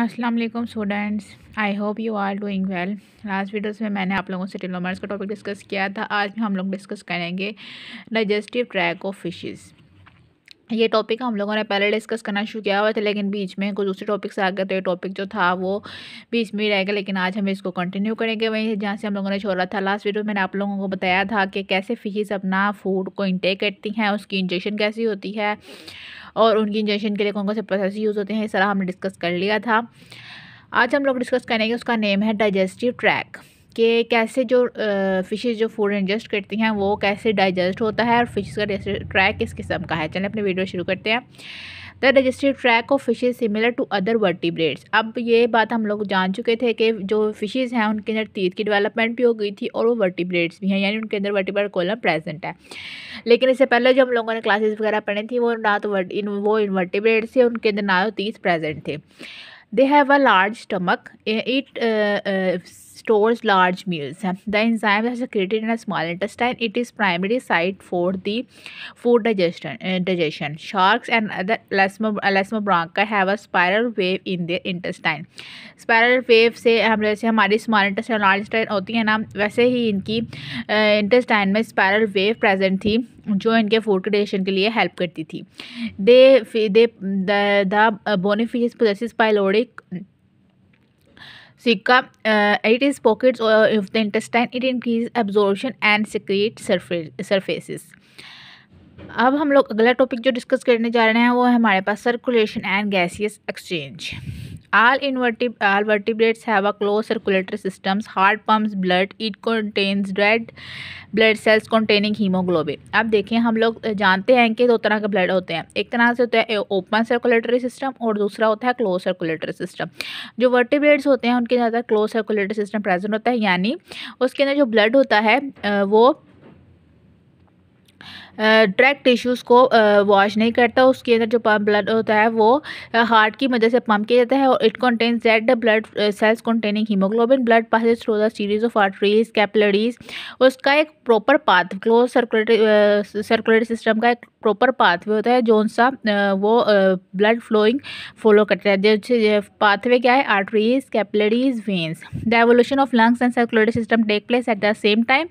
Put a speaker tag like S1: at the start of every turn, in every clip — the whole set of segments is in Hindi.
S1: अस्सलाम वालेकुम students I hope you are doing well last videos में मैंने आप लोगों से टिलोमर्स का टॉपिक डिस्कस किया था आज हम लोग डिस्कस करेंगे डाइजेस्टिव ट्रैक ऑफ फिशेस ये टॉपिक हम लोगों ने पहले डिस्कस करना शुरू किया हुआ था लेकिन बीच में कुछ दूसरे टॉपिक्स आ गए तो ये टॉपिक जो था वो बीच में ही रह गया लेकिन आज हम इसको कंटिन्यू करेंगे वहीं जहाँ से हम लोगों ने छोड़ा था लास्ट वीडियो मैंने आप लोगों को बताया था कि कैसे फिशेस अपना फूड को इंटेक करती हैं उसकी इंजेक्शन कैसी होती है और उनकी इंजेक्शन के लिए कौन कौन से प्रोसेस यूज़ होते हैं इस तरह हमने डिस्कस कर लिया था आज हम लोग डिस्कस करेंगे उसका नेम है डाइजेस्टिव ट्रैक कि कैसे जो फ़िशेज़ जो फूड इंजेस्ट करती हैं वो कैसे डाइजेस्ट होता है और फिश का ट्रैक किस किस्म का है चलें अपनी वीडियो शुरू करते हैं the digestive tract of fishes similar to other vertebrates अब ये बात हम लोग जान चुके थे कि जो फिशेज़ हैं उनके अंदर तीत की डेवलपमेंट भी हो गई थी और वो वर्टिब्रेट्स भी हैं यानी उनके अंदर वर्टिब्रेट कोलम प्रेजेंट है लेकिन इससे पहले जो हम लोगों ने क्लासेज वगैरह पढ़ी थी वो ना तो इन वो वर्टिब्रेट्स थे उनके अंदर ना तो तीस प्रेजेंट थे they have a large stomach it stores large meals. The enzymes are secreted in a small intestine. It is primary site for the food digestion. Uh, digestion. Sharks and other elasmobranchi have a spiral wave in their intestine. Spiral wave se hum jaise hamari small intestine large intestine hoti hai na वैसे ही इनकी इंटेस्टाइन में स्पायरल वेव प्रेजेंट थी जो इनके फूड डाइजेशन के लिए हेल्प करती थी they they the bony fish possesses pyloric caeca it is pockets of the intestine it increase absorption and secrete surfaces अब हम लोग अगला टॉपिक जो डिस्कस करने जा रहे हैं वो है हमारे पास circulation and gaseous exchange All, inverteb all vertebrates have a closed circulatory systems. Heart pumps blood. It contains red blood cells containing hemoglobin. अब देखें हम लोग जानते हैं कि दो तरह के ब्लड होते हैं एक तरह से होता है ओपन सर्कुलेटरी सिस्टम और दूसरा होता है क्लोज सर्कुलेटरी सिस्टम जो वर्टिब्रेट्स होते हैं उनके ज़्यादा क्लोज सर्कुलेटरी सिस्टम प्रेजेंट होता है यानी उसके अंदर जो ब्लड होता है वो ट्रैक टिश्यूज़ को वॉश नहीं करता उसके अंदर जो पम्प ब्लड होता है वो हार्ट की मदद से पम्प किया जाता है और it contains red blood cells containing haemoglobin blood passes through the series of arteries capillaries उसका एक proper path close circulatory circulatory system का एक प्रॉपर पाथवे होता है जोन सा वो ब्लड फ्लोइंग फॉलो करता है जैसे पाथवे क्या है arteries capillaries veins the evolution of lungs and circulatory system take place at the same time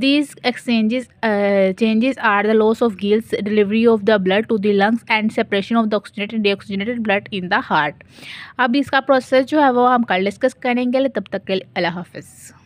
S1: these exchanges changes are are the loss of gills, delivery of the blood to the lungs and separation of the oxygenated and deoxygenated blood in the heart अब इसका प्रोसेस जो है वो हम कल डिस्कस करेंगे तब तक के लिए अल्लाह हाफिज़